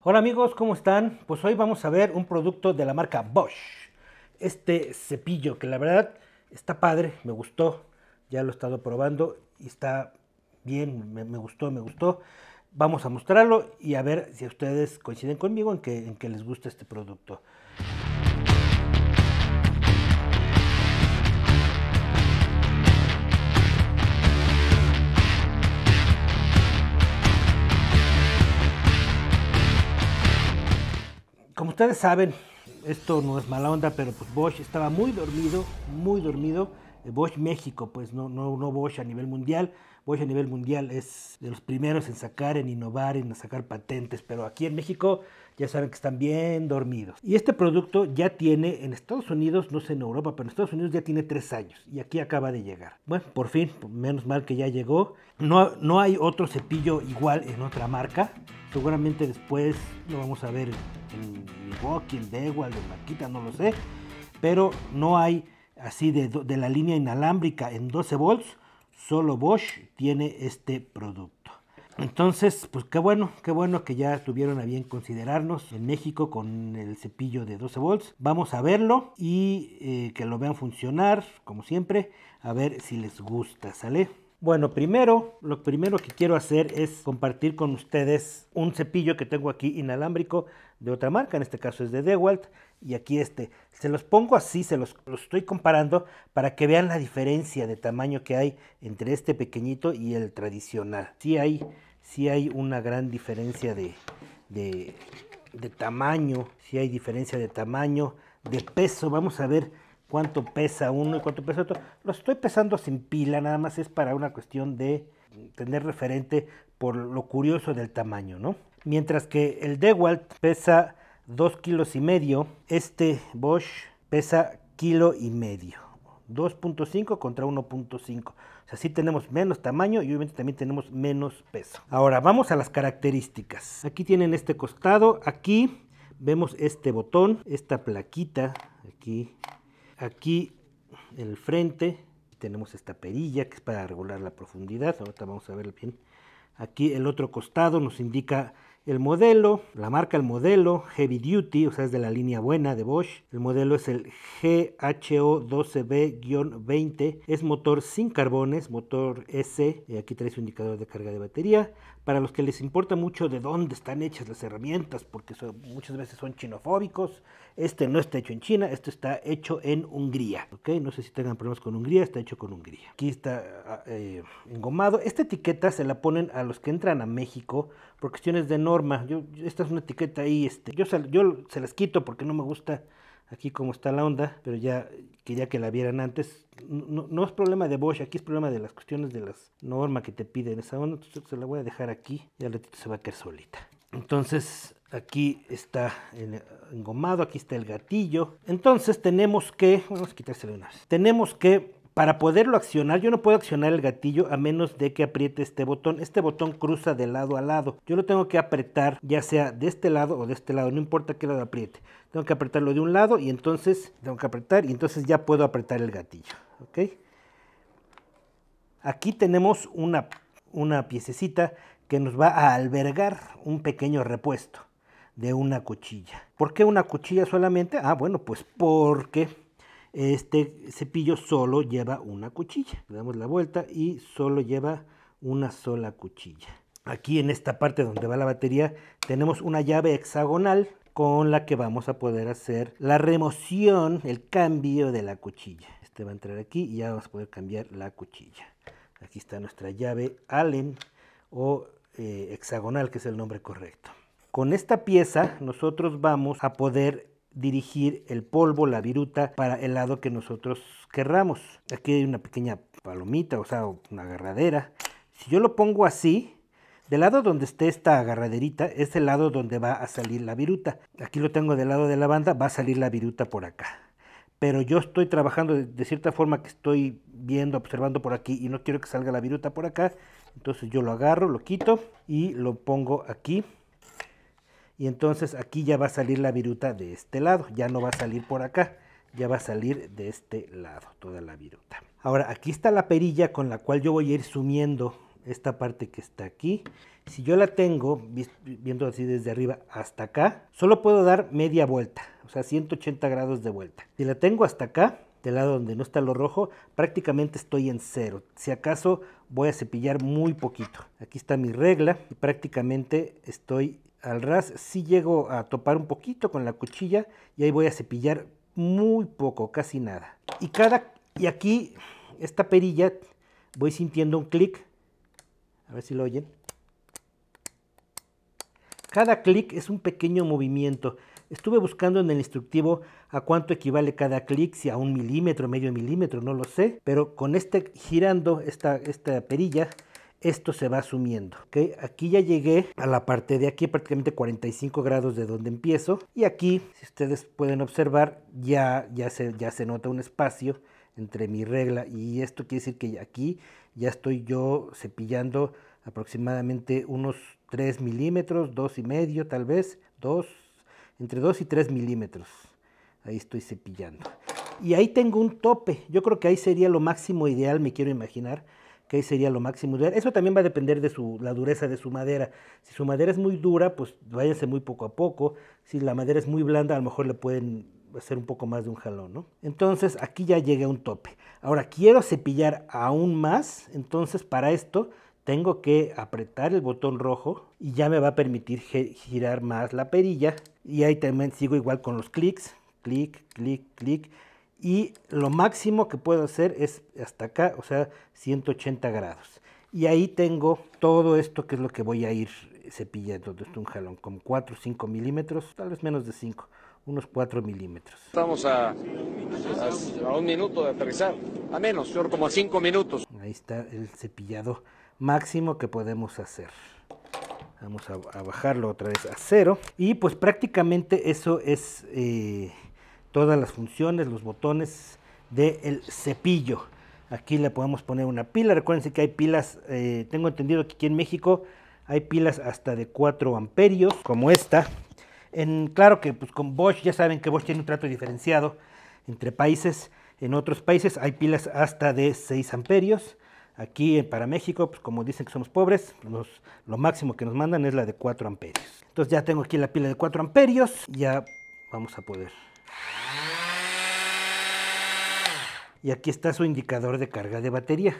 Hola amigos, ¿cómo están? Pues hoy vamos a ver un producto de la marca Bosch. Este cepillo que la verdad está padre, me gustó, ya lo he estado probando y está bien, me, gustó, me gustó. Vamos a mostrarlo y a ver si ustedes coinciden conmigo en que, en que les gusta este producto. Como ustedes saben, esto no es mala onda, pero pues Bosch estaba muy dormido, muy dormido. Eh, Bosch México, pues no, no, no Bosch a nivel mundial. Bosch a nivel mundial es de los primeros en sacar, en innovar, en sacar patentes, pero aquí en México ya saben que están bien dormidos. Y este producto ya tiene en Estados Unidos, no sé en Europa, pero en Estados Unidos ya tiene tres años y aquí acaba de llegar. Bueno, por fin, menos mal que ya llegó. No, no hay otro cepillo igual en otra marca. Seguramente después lo vamos a ver en Milwaukee, en Dewalt, en Maquita, no lo sé. Pero no hay así de, de la línea inalámbrica en 12 volts. Solo Bosch tiene este producto. Entonces, pues qué bueno, qué bueno que ya tuvieron a bien considerarnos en México con el cepillo de 12 volts. Vamos a verlo y eh, que lo vean funcionar, como siempre, a ver si les gusta, ¿sale? Bueno, primero, lo primero que quiero hacer es compartir con ustedes un cepillo que tengo aquí inalámbrico de otra marca, en este caso es de Dewalt, y aquí este. Se los pongo así, se los, estoy comparando para que vean la diferencia de tamaño que hay entre este pequeñito y el tradicional. Sí hay si hay una gran diferencia de, tamaño, si hay diferencia de tamaño, de peso. Vamos a ver cuánto pesa uno y cuánto pesa otro. Lo estoy pesando sin pila, nada más es para una cuestión de tener referente por lo curioso del tamaño, ¿no? Mientras que el Dewalt pesa 2 kilos y medio, este Bosch pesa kilo y medio. 2.5 contra 1.5. O sea, tenemos menos tamaño y obviamente también tenemos menos peso. Ahora vamos a las características. Aquí tienen este costado, aquí vemos este botón, esta plaquita, aquí, aquí el frente, tenemos esta perilla que es para regular la profundidad. Ahorita vamos a ver bien. Aquí el otro costado nos indica el modelo, la marca el modelo, Heavy Duty, o sea, es de la línea buena de Bosch. El modelo es el GHO12B-20. Es motor sin carbones, motor S. Aquí trae su indicador de carga de batería. Para los que les importa mucho de dónde están hechas las herramientas, porque muchas veces son chinofóbicos, este no está hecho en China, esto está hecho en Hungría. No sé si tengan problemas con Hungría, está hecho con Hungría. Aquí está ah, eh, engomado. Esta etiqueta se la ponen a los que entran a México por cuestiones de norma yo, esta es una etiqueta ahí, este, yo, se, yo se las quito porque no me gusta aquí como está la onda, pero ya quería que la vieran antes. No, es problema de Bosch, aquí es problema de las cuestiones de las normas que te piden esa onda, entonces se la voy a dejar aquí ya al ratito se va a caer solita. Entonces aquí está el engomado, aquí está el gatillo. Entonces tenemos que, vamos a quitárselo una vez, tenemos que para poderlo accionar, yo no puedo accionar el gatillo a menos de que apriete este botón. Este botón cruza de lado a lado. Yo lo tengo que apretar ya sea de este lado o de este lado, no importa qué lado apriete. Tengo que apretarlo de un lado y entonces tengo que apretar y entonces ya puedo apretar el gatillo. ¿ok? Aquí tenemos una, una piececita que nos va a albergar un pequeño repuesto de una cuchilla. ¿Por qué una cuchilla solamente? Ah, bueno, pues porque este cepillo solo lleva una cuchilla. Le damos la vuelta y solo lleva una sola cuchilla. Aquí en esta parte donde va la batería tenemos una llave hexagonal con la que vamos a poder hacer la remoción, el cambio de la cuchilla. Este va a entrar aquí y ya vamos a poder cambiar la cuchilla. Aquí está nuestra llave Allen o eh, hexagonal, que es el nombre correcto. Con esta pieza nosotros vamos a poder dirigir el polvo, la viruta, para el lado que nosotros querramos. Aquí hay una pequeña palomita, o sea, una agarradera. Si yo lo pongo así, del lado donde esté esta agarraderita es el lado donde va a salir la viruta. Aquí lo tengo del lado de la banda, va a salir la viruta por acá. Pero yo estoy trabajando de cierta forma que estoy viendo, observando por aquí y no quiero que salga la viruta por acá. Entonces yo lo agarro, lo quito y lo pongo aquí y entonces aquí ya va a salir la viruta de este lado, ya no va a salir por acá, ya va a salir de este lado toda la viruta. Ahora aquí está la perilla con la cual yo voy a ir sumiendo esta parte que está aquí. Si yo la tengo viendo así desde arriba hasta acá, solo puedo dar media vuelta, o sea 180 grados de vuelta. Si la tengo hasta acá, del lado donde no está lo rojo, prácticamente estoy en cero. Si acaso voy a cepillar muy poquito. Aquí está mi regla y prácticamente estoy al ras sí llego a topar un poquito con la cuchilla y ahí voy a cepillar muy poco, casi nada. Y cada y aquí esta perilla voy sintiendo un clic. A ver si lo oyen. Cada clic es un pequeño movimiento. Estuve buscando en el instructivo a cuánto equivale cada clic, si a un milímetro, medio milímetro, no lo sé. Pero con este girando, esta, esta perilla, esto se va sumiendo. ¿okay? Aquí ya llegué a la parte de aquí, prácticamente 45 grados de donde empiezo. Y aquí, si ustedes pueden observar, ya, ya, se, ya se nota un espacio entre mi regla y esto quiere decir que aquí ya estoy yo cepillando aproximadamente unos 3 milímetros, 2 y medio tal vez, 2, entre 2 y 3 milímetros. Ahí estoy cepillando. Y ahí tengo un tope. Yo creo que ahí sería lo máximo ideal, me quiero imaginar, que sería lo máximo Eso también va a depender de la dureza de su madera. Si su madera es muy dura, pues váyanse muy poco a poco. Si la madera es muy blanda, a lo mejor le pueden hacer un poco más de un jalón, ¿no? Entonces aquí ya llegué a un tope. Ahora quiero cepillar aún más, entonces para esto tengo que apretar el botón rojo y ya me va a permitir girar más la perilla. Y ahí también sigo igual con los clics, clic, clic, clic y lo máximo que puedo hacer es hasta acá, o sea, 180 grados. Y ahí tengo todo esto que es lo que voy a ir cepillando es un jalón, con 4 o 5 milímetros, tal vez menos de 5, unos 4 milímetros. Estamos a, a, un minuto de aterrizar, a menos, yo como a 5 minutos. Ahí está el cepillado máximo que podemos hacer. Vamos a, bajarlo otra vez a cero. Y pues prácticamente eso es... Eh, todas las funciones, los botones del cepillo. Aquí le podemos poner una pila. Recuerden que hay pilas, eh, tengo entendido que aquí en México hay pilas hasta de 4 amperios, como esta. claro que pues, con Bosch, ya saben que Bosch tiene un trato diferenciado entre países. En otros países hay pilas hasta de 6 amperios. Aquí eh, para México, pues como dicen que somos pobres, lo máximo que nos mandan es la de 4 amperios. Entonces ya tengo aquí la pila de 4 amperios, ya vamos a poder y aquí está su indicador de carga de batería.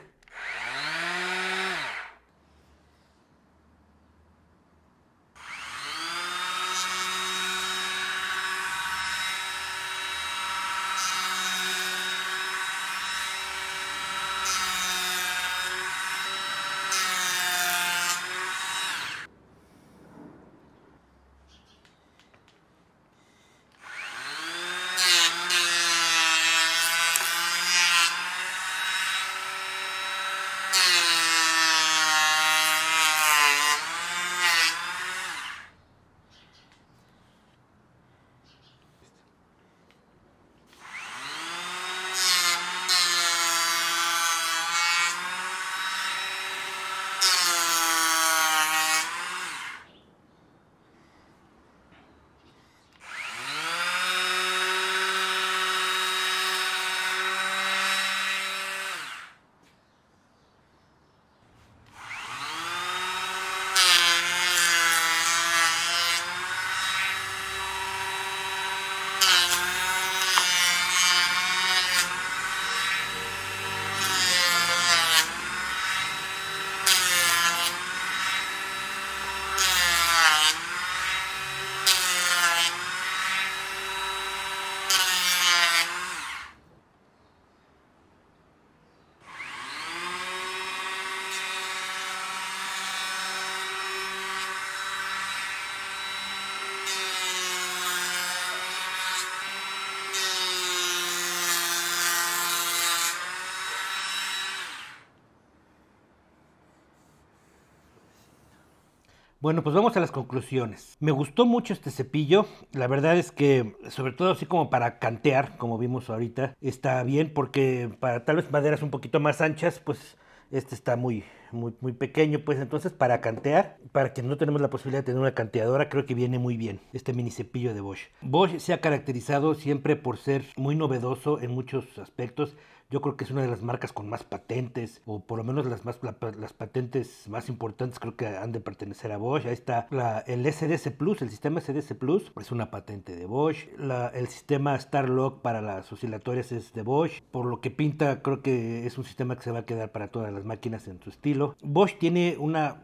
Bueno, pues vamos a las conclusiones. Me gustó mucho este cepillo. La verdad es que, sobre todo así como para cantear, como vimos ahorita, está bien porque para tal vez maderas un poquito más anchas, pues este está muy, muy, muy pequeño. Pues entonces para cantear, para que no tenemos la posibilidad de tener una canteadora, creo que viene muy bien este mini cepillo de Bosch. Bosch se ha caracterizado siempre por ser muy novedoso en muchos aspectos yo creo que es una de las marcas con más patentes, o por lo menos las, más, las patentes más importantes creo que han de pertenecer a Bosch. Ahí está el SDS Plus, el sistema SDS Plus es una patente de Bosch. el sistema Starlock para las oscilatorias es de Bosch. Por lo que pinta, creo que es un sistema que se va a quedar para todas las máquinas en su estilo. Bosch tiene una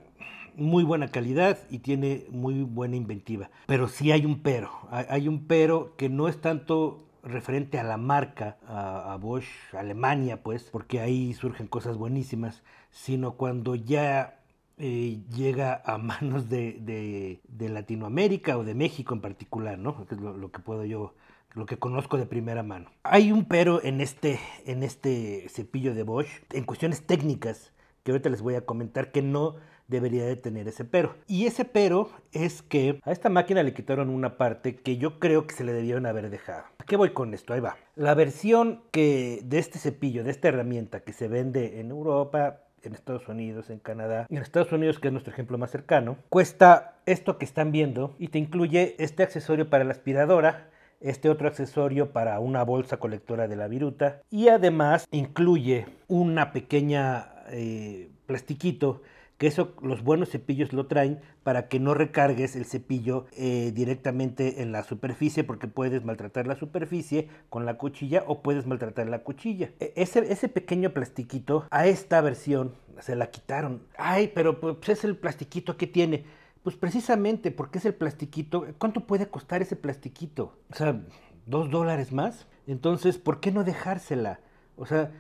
muy buena calidad y tiene muy buena inventiva. Pero sí hay un pero. Hay un pero que no es tanto referente a la marca, a, Bosch, Alemania, pues, porque ahí surgen cosas buenísimas, sino cuando ya eh, llega a manos de, de, Latinoamérica o de México en particular, ¿no? Que es lo, lo, que puedo yo, lo que conozco de primera mano. Hay un pero en este, en este cepillo de Bosch, en cuestiones técnicas, que ahorita les voy a comentar que no debería de tener ese pero. Y ese pero es que a esta máquina le quitaron una parte que yo creo que se le debieron haber dejado qué voy con esto? Ahí va. La versión que de este cepillo, de esta herramienta que se vende en Europa, en Estados Unidos, en Canadá, y en Estados Unidos, que es nuestro ejemplo más cercano, cuesta esto que están viendo y te incluye este accesorio para la aspiradora, este otro accesorio para una bolsa colectora de la viruta y además incluye una pequeña eh, plastiquito que eso los buenos cepillos lo traen para que no recargues el cepillo eh, directamente en la superficie porque puedes maltratar la superficie con la cuchilla o puedes maltratar la cuchilla. E, ese, ese pequeño plastiquito a esta versión se la quitaron. Ay, pero pues es el plastiquito que tiene. Pues precisamente porque es el plastiquito. ¿Cuánto puede costar ese plastiquito? O sea, ¿dos dólares más? Entonces, ¿por qué no dejársela? O sea,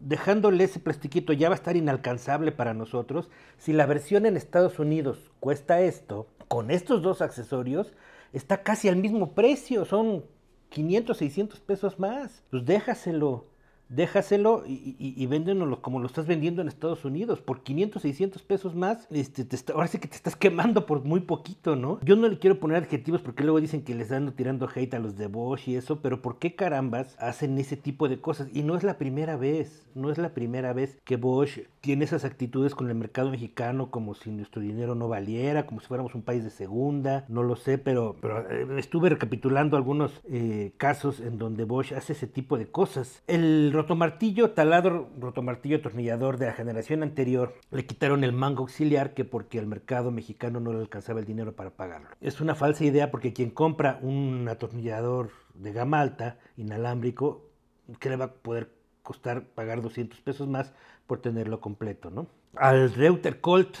dejándole ese plastiquito ya va a estar inalcanzable para nosotros. Si la versión en Estados Unidos cuesta esto, con estos dos accesorios, está casi al mismo precio, son 500, 600 pesos más. Pues déjaselo déjaselo y, y, véndenoslo como lo estás vendiendo en Estados Unidos. Por 500, 600 pesos más, este, ahora sí que te estás quemando por muy poquito, ¿no? Yo no le quiero poner adjetivos porque luego dicen que les ando tirando hate a los de Bosch y eso, pero ¿por qué carambas hacen ese tipo de cosas? Y no es la primera vez, no es la primera vez que Bosch tiene esas actitudes con el mercado mexicano como si nuestro dinero no valiera, como si fuéramos un país de segunda, no lo sé, pero, pero eh, estuve recapitulando algunos eh, casos en donde Bosch hace ese tipo de cosas. El rotomartillo, taladro, rotomartillo atornillador de la generación anterior, le quitaron el mango auxiliar que porque el mercado mexicano no le alcanzaba el dinero para pagarlo. Es una falsa idea porque quien compra un atornillador de gama alta, inalámbrico, que le va a poder costar pagar 200 pesos más por tenerlo completo, ¿no? Al Reuter Colt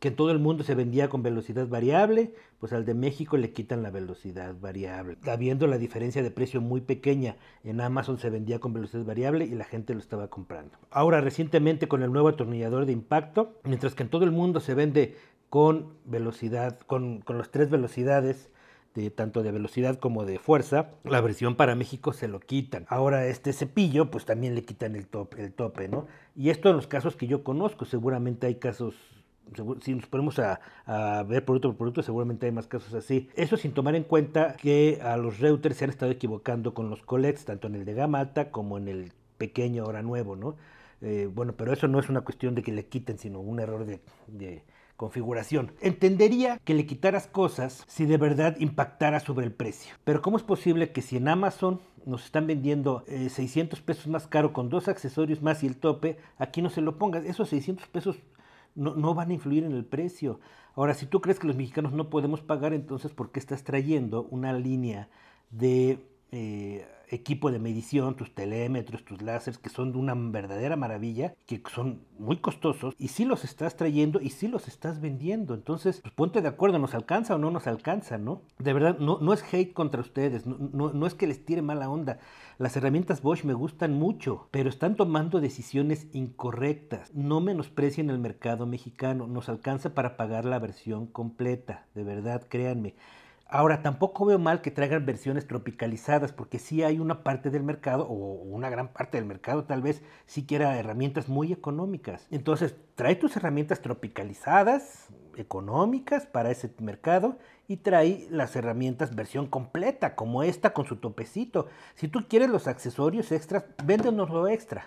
que en todo el mundo se vendía con velocidad variable, pues al de México le quitan la velocidad variable. Habiendo la diferencia de precio muy pequeña, en Amazon se vendía con velocidad variable y la gente lo estaba comprando. Ahora recientemente con el nuevo atornillador de impacto, mientras que en todo el mundo se vende con velocidad, con, con las tres velocidades, de, tanto de velocidad como de fuerza, la versión para México se lo quitan. Ahora este cepillo, pues también le quitan el, top, el tope, ¿no? Y esto en los casos que yo conozco, seguramente hay casos si nos ponemos a, ver producto por producto, seguramente hay más casos así. Eso sin tomar en cuenta que a los Reuters se han estado equivocando con los colets, tanto en el de gama alta como en el pequeño ahora nuevo, ¿no? Eh, bueno, pero eso no es una cuestión de que le quiten, sino un error de, configuración. Entendería que le quitaras cosas si de verdad impactara sobre el precio. Pero ¿cómo es posible que si en Amazon nos están vendiendo 600 eh, pesos más caro con dos accesorios más y el tope, aquí no se lo pongas? Esos 600 pesos no, van a influir en el precio. Ahora, si tú crees que los mexicanos no podemos pagar, entonces ¿por qué estás trayendo una línea de eh, equipo de medición, tus telémetros, tus láseres, que son de una verdadera maravilla, que son muy costosos, y si los estás trayendo y si los estás vendiendo. Entonces, pues ponte de acuerdo, ¿nos alcanza o no nos alcanza, no? De verdad, no, no es hate contra ustedes, no, no, no es que les tire mala onda. Las herramientas Bosch me gustan mucho, pero están tomando decisiones incorrectas. No menosprecien el mercado mexicano, nos alcanza para pagar la versión completa, de verdad, créanme. Ahora, tampoco veo mal que traigan versiones tropicalizadas, porque si hay una parte del mercado, o una gran parte del mercado tal vez, sí quiera herramientas muy económicas. Entonces, trae tus herramientas tropicalizadas, económicas para ese mercado, y trae las herramientas versión completa, como esta con su topecito. Si tú quieres los accesorios extras, lo extra.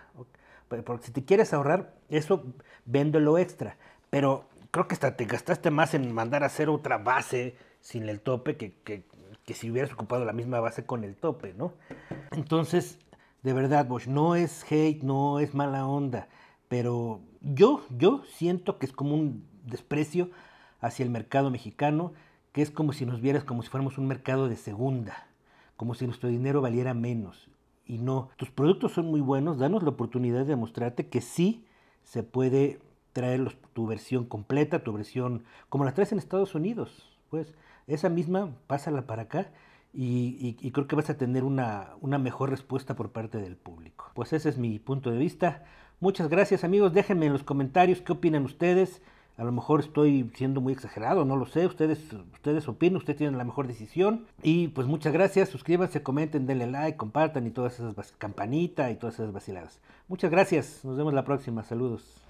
Porque si te quieres ahorrar eso, véndelo extra. Pero creo que hasta te gastaste más en mandar a hacer otra base sin el tope que, si hubieras ocupado la misma base con el tope, ¿no? Entonces, de verdad, Bosch, no es hate, no es mala onda, pero yo, yo siento que es como un desprecio hacia el mercado mexicano, que es como si nos vieras como si fuéramos un mercado de segunda, como si nuestro dinero valiera menos. Y no, tus productos son muy buenos, danos la oportunidad de demostrarte que sí se puede traer tu versión completa, tu versión, como la traes en Estados Unidos, pues. Esa misma, pásala para acá y, creo que vas a tener una, mejor respuesta por parte del público. Pues ese es mi punto de vista. Muchas gracias amigos, déjenme en los comentarios qué opinan ustedes. A lo mejor estoy siendo muy exagerado, no lo sé. Ustedes, ustedes opinan, ustedes tienen la mejor decisión. Y pues muchas gracias. Suscríbanse, comenten, denle like, compartan y todas esas campanitas y todas esas vaciladas. Muchas gracias. Nos vemos la próxima. Saludos.